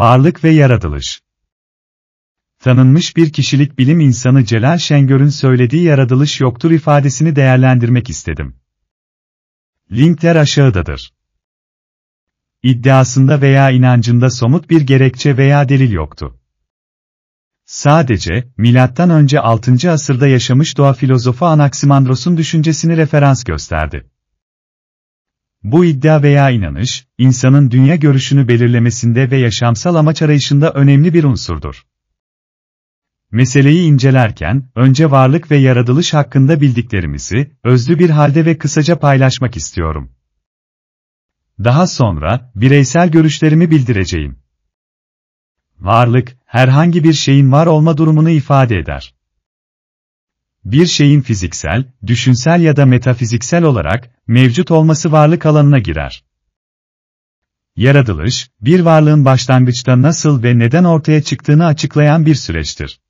Varlık ve Yaratılış Tanınmış bir kişilik bilim insanı Celal Şengör'ün söylediği yaratılış yoktur ifadesini değerlendirmek istedim. Linkler aşağıdadır. İddiasında veya inancında somut bir gerekçe veya delil yoktu. Sadece, M.Ö. 6. asırda yaşamış doğa filozofu Anaximandros'un düşüncesini referans gösterdi. Bu iddia veya inanış, insanın dünya görüşünü belirlemesinde ve yaşamsal amaç arayışında önemli bir unsurdur. Meseleyi incelerken, önce varlık ve yaratılış hakkında bildiklerimizi, özlü bir halde ve kısaca paylaşmak istiyorum. Daha sonra, bireysel görüşlerimi bildireceğim. Varlık, herhangi bir şeyin var olma durumunu ifade eder bir şeyin fiziksel, düşünsel ya da metafiziksel olarak mevcut olması varlık alanına girer. Yaratılış, bir varlığın başlangıçta nasıl ve neden ortaya çıktığını açıklayan bir süreçtir.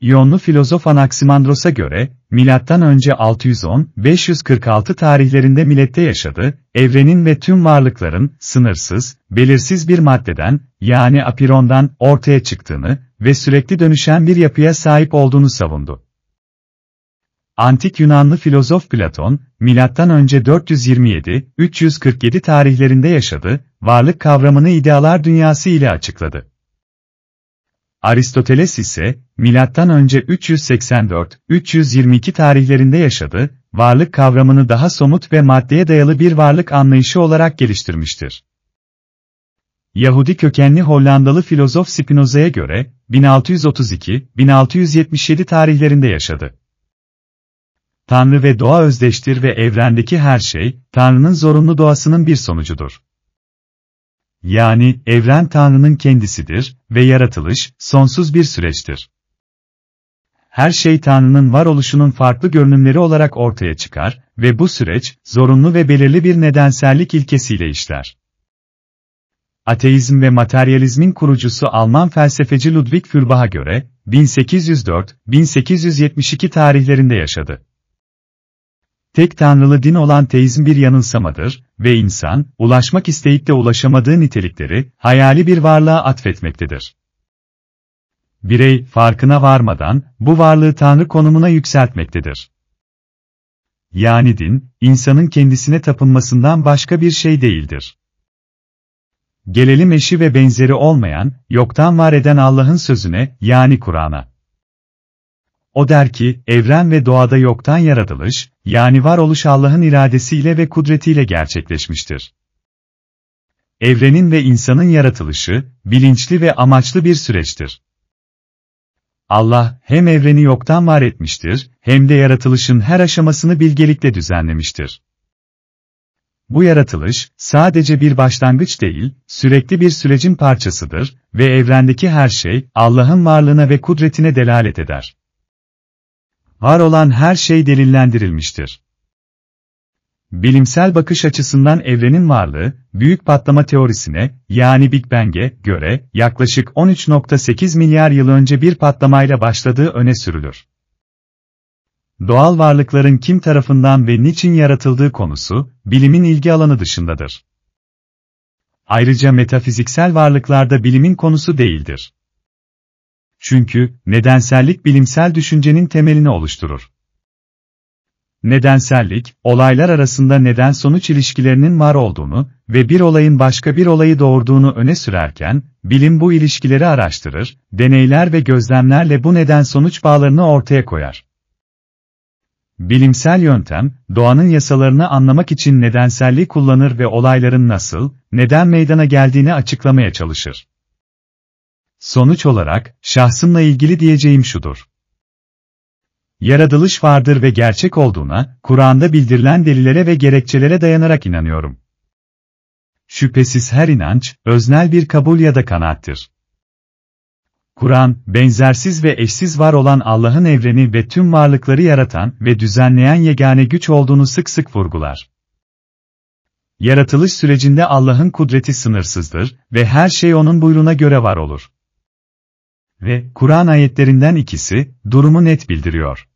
İyonlu filozof Anaksimandros'a göre, M.Ö. 610-546 tarihlerinde millette yaşadı, evrenin ve tüm varlıkların sınırsız, belirsiz bir maddeden, yani apirondan ortaya çıktığını ve sürekli dönüşen bir yapıya sahip olduğunu savundu. Antik Yunanlı filozof Platon, M.Ö. 427-347 tarihlerinde yaşadı, varlık kavramını idealar dünyası ile açıkladı. Aristoteles ise M.Ö. 384-322 tarihlerinde yaşadı, varlık kavramını daha somut ve maddeye dayalı bir varlık anlayışı olarak geliştirmiştir. Yahudi kökenli Hollandalı filozof Spinoza'ya göre 1632-1677 tarihlerinde yaşadı. Tanrı ve doğa özdeştir ve evrendeki her şey, Tanrı'nın zorunlu doğasının bir sonucudur. Yani, evren Tanrı'nın kendisidir ve yaratılış, sonsuz bir süreçtir. Her şey Tanrı'nın varoluşunun farklı görünümleri olarak ortaya çıkar ve bu süreç, zorunlu ve belirli bir nedensellik ilkesiyle işler. Ateizm ve materyalizmin kurucusu Alman felsefeci Ludwig Fürbaha göre, 1804-1872 tarihlerinde yaşadı tek tanrılı din olan teizm bir yanılsamadır ve insan, ulaşmak isteyip de ulaşamadığı nitelikleri, hayali bir varlığa atfetmektedir. Birey, farkına varmadan, bu varlığı tanrı konumuna yükseltmektedir. Yani din, insanın kendisine tapınmasından başka bir şey değildir. Gelelim eşi ve benzeri olmayan, yoktan var eden Allah'ın sözüne, yani Kur'an'a. O der ki, evren ve doğada yoktan yaratılış, yani varoluş Allah'ın iradesiyle ve kudretiyle gerçekleşmiştir. Evrenin ve insanın yaratılışı, bilinçli ve amaçlı bir süreçtir. Allah, hem evreni yoktan var etmiştir, hem de yaratılışın her aşamasını bilgelikle düzenlemiştir. Bu yaratılış, sadece bir başlangıç değil, sürekli bir sürecin parçasıdır ve evrendeki her şey, Allah'ın varlığına ve kudretine delalet eder var olan her şey delillendirilmiştir. Bilimsel bakış açısından evrenin varlığı, büyük patlama teorisine, yani Big Bang'e göre yaklaşık 13.8 milyar yıl önce bir patlamayla başladığı öne sürülür. Doğal varlıkların kim tarafından ve niçin yaratıldığı konusu, bilimin ilgi alanı dışındadır. Ayrıca metafiziksel varlıklarda bilimin konusu değildir. Çünkü nedensellik bilimsel düşüncenin temelini oluşturur. Nedensellik, olaylar arasında neden-sonuç ilişkilerinin var olduğunu ve bir olayın başka bir olayı doğurduğunu öne sürerken, bilim bu ilişkileri araştırır, deneyler ve gözlemlerle bu neden-sonuç bağlarını ortaya koyar. Bilimsel yöntem, doğanın yasalarını anlamak için nedenselliği kullanır ve olayların nasıl, neden meydana geldiğini açıklamaya çalışır. Sonuç olarak, şahsımla ilgili diyeceğim şudur. Yaratılış vardır ve gerçek olduğuna, Kur'an'da bildirilen delillere ve gerekçelere dayanarak inanıyorum. Şüphesiz her inanç, öznel bir kabul ya da kanaattir. Kur'an, benzersiz ve eşsiz var olan Allah'ın evreni ve tüm varlıkları yaratan ve düzenleyen yegane güç olduğunu sık sık vurgular. Yaratılış sürecinde Allah'ın kudreti sınırsızdır ve her şey O'nun buyruğuna göre var olur ve Kur'an ayetlerinden ikisi durumu net bildiriyor.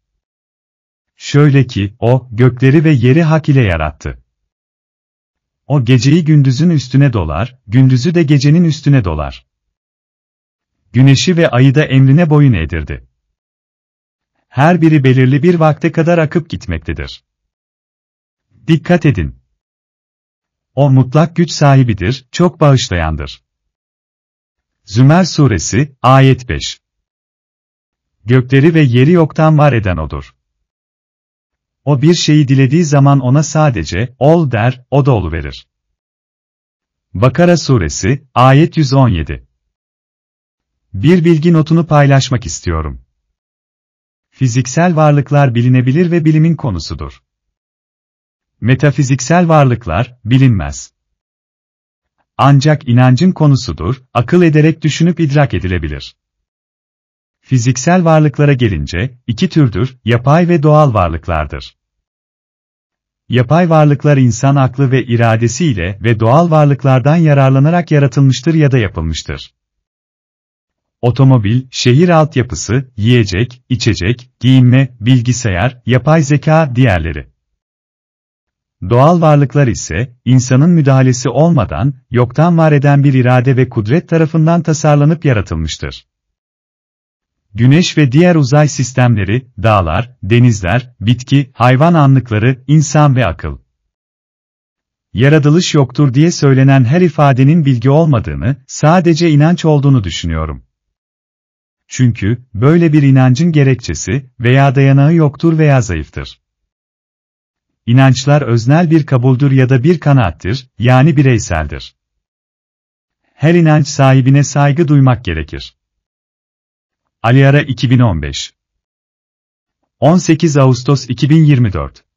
Şöyle ki, o, gökleri ve yeri hak ile yarattı. O geceyi gündüzün üstüne dolar, gündüzü de gecenin üstüne dolar. Güneşi ve ayı da emrine boyun eğdirdi. Her biri belirli bir vakte kadar akıp gitmektedir. Dikkat edin! O mutlak güç sahibidir, çok bağışlayandır. Zümer Suresi, Ayet 5 Gökleri ve yeri yoktan var eden O'dur. O bir şeyi dilediği zaman ona sadece, ol der, o da verir. Bakara Suresi, Ayet 117 Bir bilgi notunu paylaşmak istiyorum. Fiziksel varlıklar bilinebilir ve bilimin konusudur. Metafiziksel varlıklar, bilinmez ancak inancın konusudur, akıl ederek düşünüp idrak edilebilir. Fiziksel varlıklara gelince, iki türdür, yapay ve doğal varlıklardır. Yapay varlıklar insan aklı ve iradesiyle ve doğal varlıklardan yararlanarak yaratılmıştır ya da yapılmıştır. Otomobil, şehir altyapısı, yiyecek, içecek, giyinme, bilgisayar, yapay zeka, diğerleri. Doğal varlıklar ise, insanın müdahalesi olmadan, yoktan var eden bir irade ve kudret tarafından tasarlanıp yaratılmıştır. Güneş ve diğer uzay sistemleri, dağlar, denizler, bitki, hayvan anlıkları, insan ve akıl. Yaratılış yoktur diye söylenen her ifadenin bilgi olmadığını, sadece inanç olduğunu düşünüyorum. Çünkü, böyle bir inancın gerekçesi veya dayanağı yoktur veya zayıftır. İnançlar öznel bir kabuldür ya da bir kanaattir, yani bireyseldir. Her inanç sahibine saygı duymak gerekir. Aliara 2015 18 Ağustos 2024